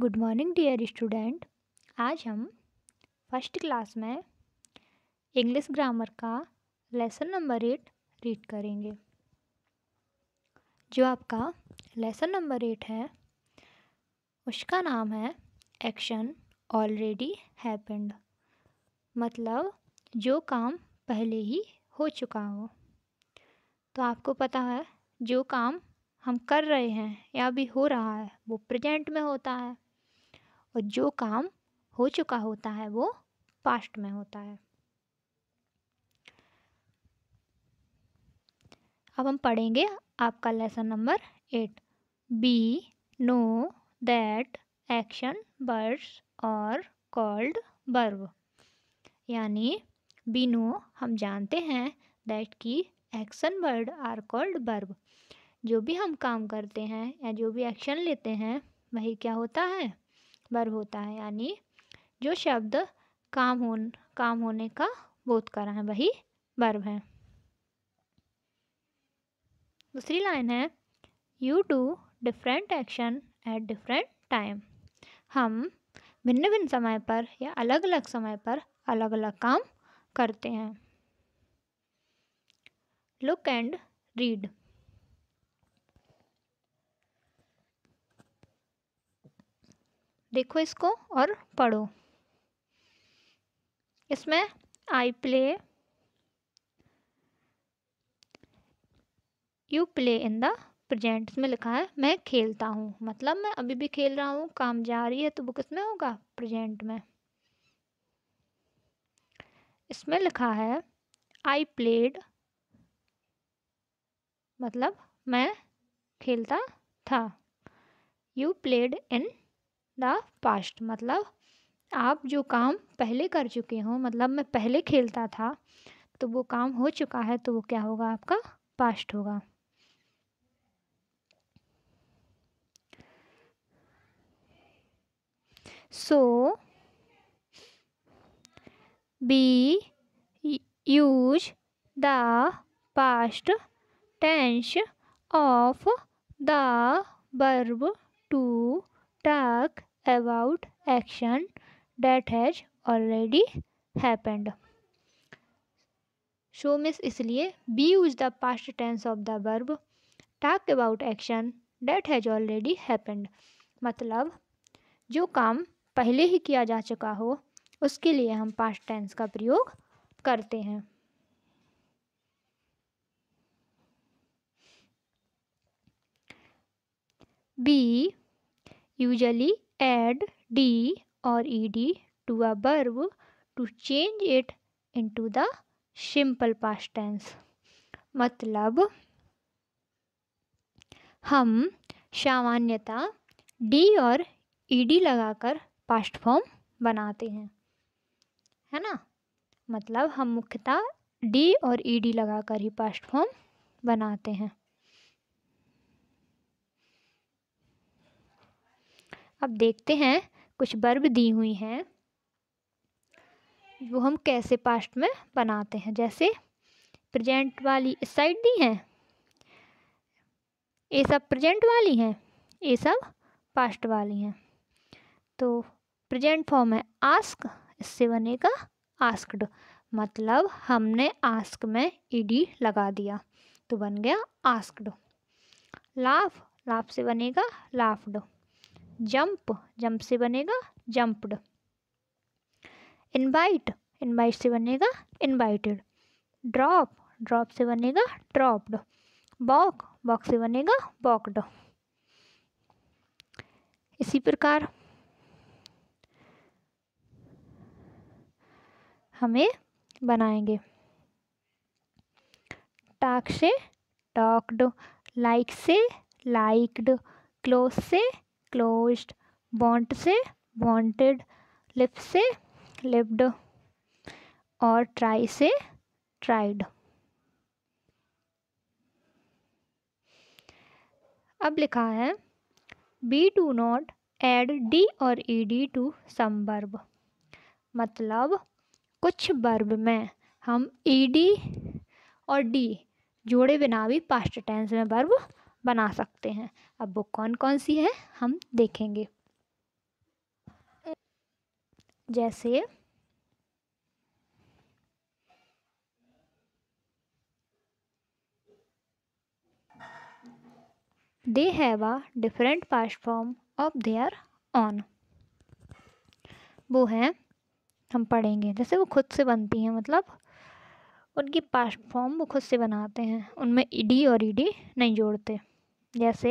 good morning dear student आज हम first class में इंग्लिश ग्रामर का लेसन नंबर एट रीड करेंगे जो आपका लेसन नंबर एट है उसका नाम है एक्शन ऑलरेडी हैपेंड मतलब जो काम पहले ही हो चुका हो तो आपको पता है जो काम हम कर रहे हैं या अभी हो रहा है वो प्रेजेंट में होता है और जो काम हो चुका होता है वो पास्ट में होता है अब हम पढ़ेंगे आपका lesson number eight we know that action verbs are called बर्व यानी बी नो हम जानते हैं दैट की एक्शन बर्ड आर कॉल्ड बर्ब जो भी हम काम करते हैं या जो भी एक्शन लेते हैं वही क्या होता है भर होता है यानी जो शब्द काम हो काम होने का बोधकारा है वही वर्ब है दूसरी लाइन है you do different action at different time हम भिन्न भिन्न समय पर या अलग अलग समय पर अलग अलग काम करते हैं लुक एंड रीड देखो इसको और पढ़ो इसमें I play you play in the present इसमें लिखा है मैं खेलता हूँ मतलब मैं अभी भी खेल रहा हूँ काम जा रही है तो वो किसमें होगा प्रजेंट में इसमें लिखा है आई प्लेड मतलब मैं खेलता था you played in the past मतलब आप जो काम पहले कर चुके हो मतलब मैं पहले खेलता था तो वो काम हो चुका है तो वो क्या होगा आपका पास्ट होगा so we use the past tense of the verb to talk about action that has already happened शो मिस इसलिए we use the past tense of the verb talk about action that has already happened मतलब जो काम पहले ही किया जा चुका हो उसके लिए हम पास्ट टेंस का प्रयोग करते हैं we usually add d or ed to a verb to change it into the simple past tense मतलब हम सामान्यता डी और ई e डी लगाकर पास्ट फॉर्म बनाते हैं है ना मतलब हम मुख्यतः डी और ई e ईडी लगाकर ही पास्ट फॉर्म बनाते हैं अब देखते हैं कुछ बर्ब दी हुई हैं वो हम कैसे पास्ट में बनाते हैं जैसे प्रेजेंट वाली इस साइड दी हैं ये सब प्रेजेंट वाली हैं ये सब पास्ट वाली हैं तो प्रेजेंट फॉर्म है आस्क इससे बनेगा आस्कड मतलब हमने आस्क में ईडी लगा दिया तो बन गया आस्कड लाफ लाफ से बनेगा लाफ्ड जंप जंप से बनेगा जम्पड इनवाइट इनवाइट से बनेगा इनवाइटेड ड्रॉप ड्रॉप से बनेगा ड्रॉप्ड बॉक बॉक से बनेगा बॉक्ड इसी प्रकार हमें बनाएंगे टाक से टॉक्ड लाइक से लाइक्ड क्लोज से क्लोज्ड बॉन्ट से बॉन्टेड लिप से लिप्ड और ट्राई से ट्राइड अब लिखा है we do not add D और ई डी टू समर्ब मतलब कुछ बर्ब में हम ई e डी और डी जोड़े बिना भी पास्ट टेंस में बर्ब बना सकते हैं अब बुक कौन कौन सी है हम देखेंगे जैसे have have different different form of they are on वो हैं हम पढ़ेंगे जैसे वो खुद से बनती हैं मतलब उनकी पास्ट फॉर्म वो खुद से बनाते हैं उनमें ईडी और ईडी नहीं जोड़ते जैसे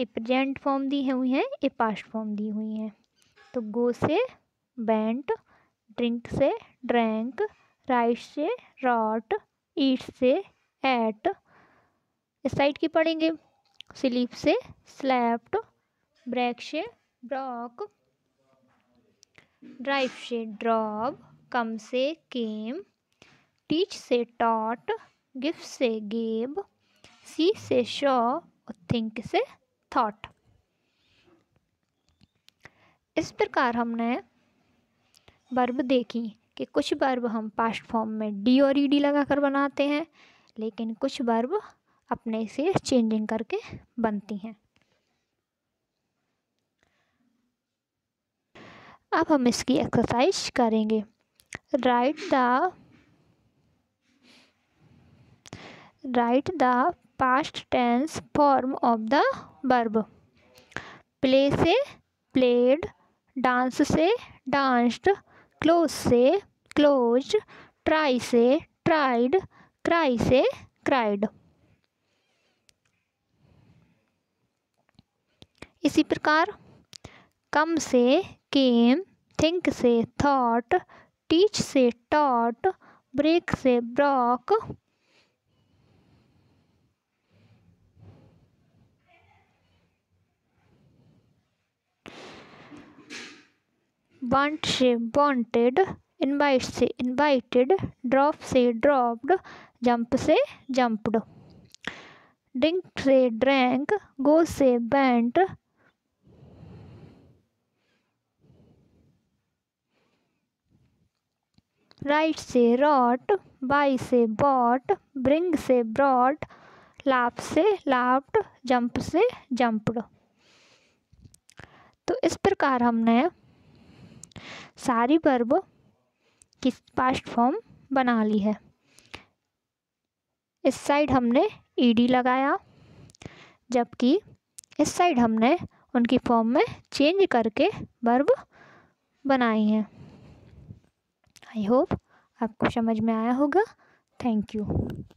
ए प्रजेंट फॉर्म दी हुई हैं ए पास्ट फॉर्म दी हुई हैं तो गो से बैंट ड्रिंक से ड्रैंक राइट से रॉट ईट से एट इस साइड की पढ़ेंगे स्लीप से स्लैप्ड ब्रेक से ब्रॉक ड्राइव से ड्रॉप कम से केम टीच से टॉट गिफ्ट से गेब सी से शो और थिंक से थॉट इस प्रकार हमने बर्ब देखी कि कुछ बर्ब हम पास्ट फॉर्म में डी और ई डी लगाकर बनाते हैं लेकिन कुछ बर्ब अपने से चेंजिंग करके बनती हैं अब हम इसकी एक्सरसाइज करेंगे write the right the past tense form of the verb play से played dance से danced close से closed try से tried cry से cried इसी प्रकार कम से केम थिंक से थॉट टीच से टॉट ब्रेक से ब्रॉक बांट से बॉन्टेड इनवाइट से इनवाइटेड ड्रॉप से ड्रॉप्ड जंप से जंप्ड ड्रिंक से ड्रैंक गो से बैंट राइट से रॉट बाई से बॉट ब्रिंग से ब्रॉट लाप से लाप्ड जंप से जंप्ड तो इस प्रकार हमने सारी वर्ब किस पास्ट फॉर्म बना ली है इस साइड हमने ईडी e लगाया जबकि इस साइड हमने उनकी फॉर्म में चेंज करके वर्ब बनाई हैं आई होप आपको समझ में आया होगा थैंक यू